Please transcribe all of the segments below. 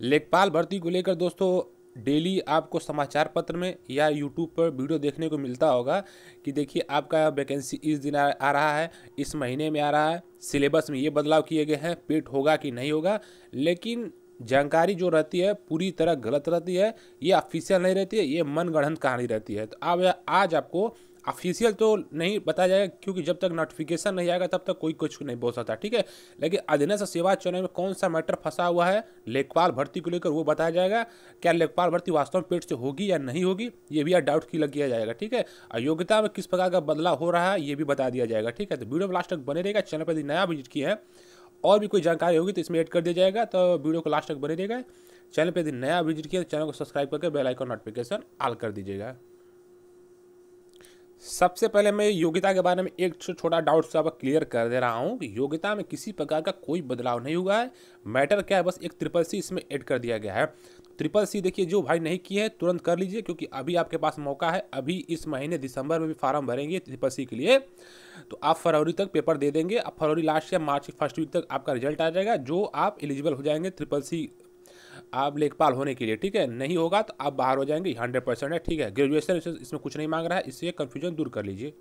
लेखपाल भर्ती को लेकर दोस्तों डेली आपको समाचार पत्र में या यूट्यूब पर वीडियो देखने को मिलता होगा कि देखिए आपका वैकेंसी इस दिन आ, रहा है इस महीने में आ रहा है सिलेबस में ये बदलाव किए गए हैं पेट होगा कि नहीं होगा लेकिन जानकारी जो रहती है पूरी तरह गलत रहती है ये ऑफिशियल नहीं रहती है ये मनगढ़ंत कहानी रहती है तो अब आज आपको ऑफिशियल तो नहीं बताया जाएगा क्योंकि जब तक नोटिफिकेशन नहीं आएगा तब तक कोई कुछ नहीं बोल सकता ठीक है लेकिन अधीनस्थ सेवा चयन में कौन सा मैटर फंसा हुआ है लेखपाल भर्ती को लेकर वो बताया जाएगा क्या लेखपाल भर्ती वास्तव में पेट से होगी या नहीं होगी ये भी डाउट की लग किया जाएगा ठीक है अयोग्यता में किस प्रकार का बदलाव हो रहा है ये भी बता दिया जाएगा ठीक है तो वीडियो लास्ट तक बने रहेगा चैनल पर यदि नया विजिट किया है और भी कोई जानकारी होगी तो इसमें ऐड कर दिया जाएगा तो वीडियो को लास्ट तक बने रहेगा चैनल पर यदि नया विजिट किया तो चैनल को सब्सक्राइब करके बेलाइकॉन नोटिफिकेशन ऑल कर दीजिएगा सबसे पहले मैं योग्यता के बारे में एक छोटा डाउट सब क्लियर कर दे रहा हूँ योग्यता में किसी प्रकार का कोई बदलाव नहीं हुआ है मैटर क्या है बस एक ट्रिपल सी इसमें ऐड कर दिया गया है ट्रिपल सी देखिए जो भाई नहीं किए है तुरंत कर लीजिए क्योंकि अभी आपके पास मौका है अभी इस महीने दिसंबर में भी फार्म भरेंगे ट्रिपल सी के लिए तो आप फरवरी तक पेपर दे देंगे अब फरवरी लास्ट या मार्च फर्स्ट वीक तक आपका रिजल्ट आ जाएगा जो आप एलिजिबल हो जाएंगे ट्रिपल सी आप लेखपाल होने के लिए ठीक है नहीं होगा तो आप बाहर हो जाएंगे हंड्रेड परसेंट है ठीक है ग्रेजुएशन इसमें कुछ नहीं मांग रहा है इससे कन्फ्यूजन दूर कर लीजिए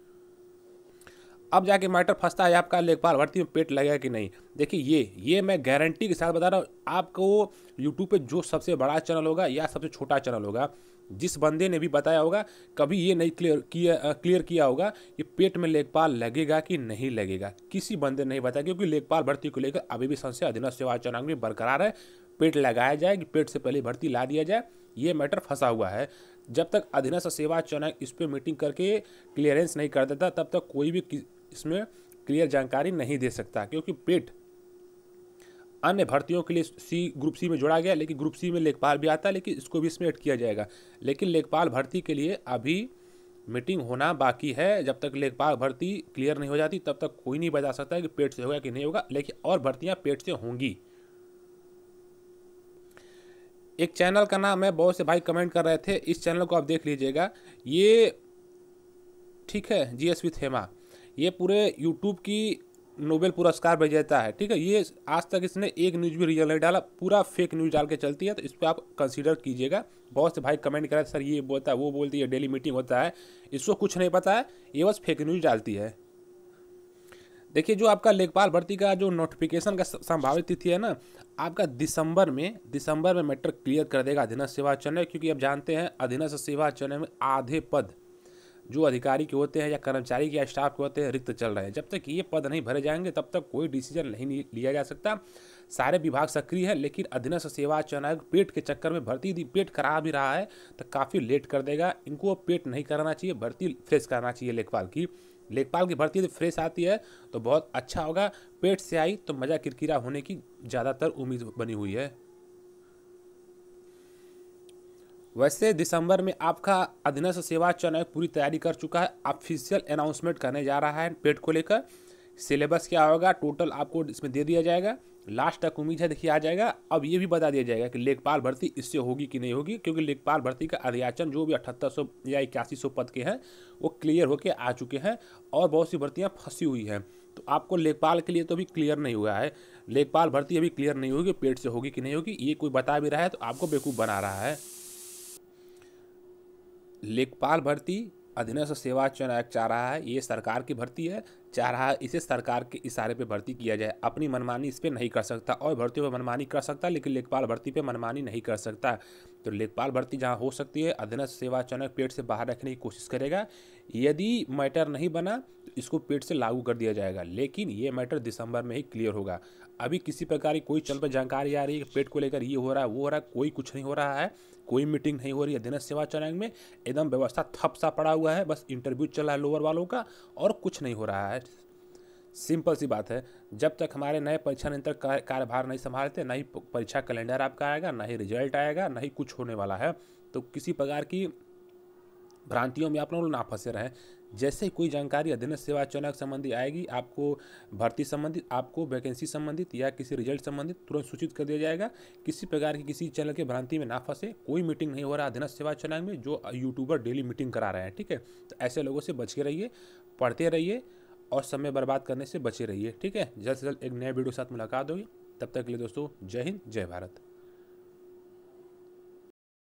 अब जाके मैटर फंसता है आपका लेखपाल भर्ती में पेट लगेगा कि नहीं देखिए ये ये मैं गारंटी के साथ बता रहा हूँ आपको यूट्यूब पे जो सबसे बड़ा चैनल होगा या सबसे छोटा चैनल होगा जिस बंदे ने भी बताया होगा कभी ये नहीं क्लियर किया क्लियर किया होगा कि पेट में लेखपाल लगेगा कि नहीं लगेगा किसी बंदे ने नहीं बताया क्योंकि लेखपाल भर्ती को लेकर अभी भी संशय अधीनस्थ सेवा चुनाव में बरकरार है पेट लगाया जाए कि पेट से पहले भर्ती ला दिया जाए ये मैटर फंसा हुआ है जब तक अधीनस्थ सेवा चयन इस पर मीटिंग करके क्लियरेंस नहीं कर देता तब तक कोई भी इसमें क्लियर जानकारी नहीं दे सकता क्योंकि पेट अन्य भर्तियों के लिए सी ग्रुप सी में जोड़ा गया लेकिन ग्रुप सी में लेखपाल भी आता है लेकिन इसको भी इसमें ऐड किया जाएगा लेकिन लेखपाल भर्ती के लिए अभी मीटिंग होना बाकी है जब तक लेखपाल भर्ती क्लियर नहीं हो जाती तब तक कोई नहीं बता सकता है कि पेट से होगा कि नहीं होगा लेकिन और भर्तियाँ पेट से होंगी एक चैनल का नाम है बहुत से भाई कमेंट कर रहे थे इस चैनल को आप देख लीजिएगा ये ठीक है जी एस थेमा ये पूरे यूट्यूब की नोबेल पुरस्कार विजेता है ठीक है ये आज तक इसने एक न्यूज़ भी रियल नहीं डाला पूरा फेक न्यूज़ डाल के चलती है तो इस पर आप कंसीडर कीजिएगा बहुत से भाई कमेंट कर रहे थे सर ये बोलता है वो बोलती है डेली मीटिंग होता है इसको कुछ नहीं पता है ये बस फेक न्यूज़ डालती है देखिए जो आपका लेखपाल भर्ती का जो नोटिफिकेशन का संभावित तिथि है ना आपका दिसंबर में दिसंबर में मैटर क्लियर कर देगा अधीनस्थ चयन क्योंकि आप जानते हैं अधीनस्थ चयन में आधे पद जो अधिकारी के होते हैं या कर्मचारी के या स्टाफ के होते हैं रिक्त चल रहे हैं जब तक ये पद नहीं भरे जाएंगे तब तक कोई डिसीजन नहीं लिया जा सकता सारे विभाग सक्रिय है लेकिन अधीनस्थ सेवा चयन आयोग पेट के चक्कर में भर्ती दी पेट करा भी रहा है तो काफ़ी लेट कर देगा इनको पेट नहीं कराना चाहिए भर्ती फ्रेश कराना चाहिए लेखपाल की लेखपाल की भर्ती यदि फ्रेश आती है तो बहुत अच्छा होगा पेट से आई तो मज़ा किरकिरा होने की ज़्यादातर उम्मीद बनी हुई है वैसे दिसंबर में आपका अधीनस्थ सेवा चयन पूरी तैयारी कर चुका है ऑफिशियल अनाउंसमेंट करने जा रहा है पेट को लेकर सिलेबस क्या होगा टोटल आपको इसमें दे दिया जाएगा लास्ट तक उम्मीद है देखिए आ जाएगा अब ये भी बता दिया जाएगा कि लेखपाल भर्ती इससे होगी कि नहीं होगी क्योंकि लेखपाल भर्ती का अध्याचन जो भी अठहत्तर सौ या इक्यासी सौ पद के हैं वो क्लियर होके आ चुके हैं और बहुत सी भर्तियाँ फंसी हुई हैं तो आपको लेखपाल के लिए तो अभी क्लियर नहीं हुआ है लेखपाल भर्ती अभी क्लियर नहीं होगी पेट से होगी कि नहीं होगी ये कोई बता भी रहा है तो आपको बेवकूफ़ बना रहा है लेखपाल भर्ती अधीनस्थ सेवा चयन आयोग चाह रहा है ये सरकार की भर्ती है चाह रहा है इसे सरकार के इशारे पे भर्ती किया जाए अपनी मनमानी इस पर नहीं कर सकता और भर्ती पर मनमानी कर सकता लेकिन लेखपाल भर्ती पे मनमानी नहीं कर सकता तो लेखपाल भर्ती जहाँ हो सकती है अधीनस्थ सेवा चयन पेट से बाहर रखने की कोशिश करेगा यदि मैटर नहीं बना इसको पेट से लागू कर दिया जाएगा लेकिन ये मैटर दिसंबर में ही क्लियर होगा अभी किसी प्रकार की कोई चल पर जानकारी आ रही है पेट को लेकर ये हो रहा है वो हो रहा है कोई कुछ नहीं हो रहा है कोई मीटिंग नहीं हो रही है दिन सेवा चरण में एकदम व्यवस्था थप सा पड़ा हुआ है बस इंटरव्यू चल रहा है लोअर वालों का और कुछ नहीं हो रहा है सिंपल सी बात है जब तक हमारे नए परीक्षा नियंत्रक कार्यभार नहीं संभालते ना ही परीक्षा कैलेंडर आपका आएगा ना ही रिजल्ट आएगा ना ही कुछ होने वाला है तो किसी प्रकार की भ्रांतियों में आप लोग ना फंसे रहें जैसे ही कोई जानकारी अध्ययन सेवा अचानक संबंधी आएगी आपको भर्ती संबंधित आपको वैकेंसी संबंधित या किसी रिजल्ट संबंधित तुरंत सूचित कर दिया जाएगा किसी प्रकार की किसी चैनल के भ्रांति में ना फंसे कोई मीटिंग नहीं हो रहा अध्ययन सेवा अचानक में जो यूट्यूबर डेली मीटिंग करा रहे हैं ठीक है तो ऐसे लोगों से बच के रहिए पढ़ते रहिए और समय बर्बाद करने से बचे रहिए ठीक है जल्द से जल्द एक नए वीडियो के साथ मुलाकात होगी तब तक के लिए दोस्तों जय हिंद जय भारत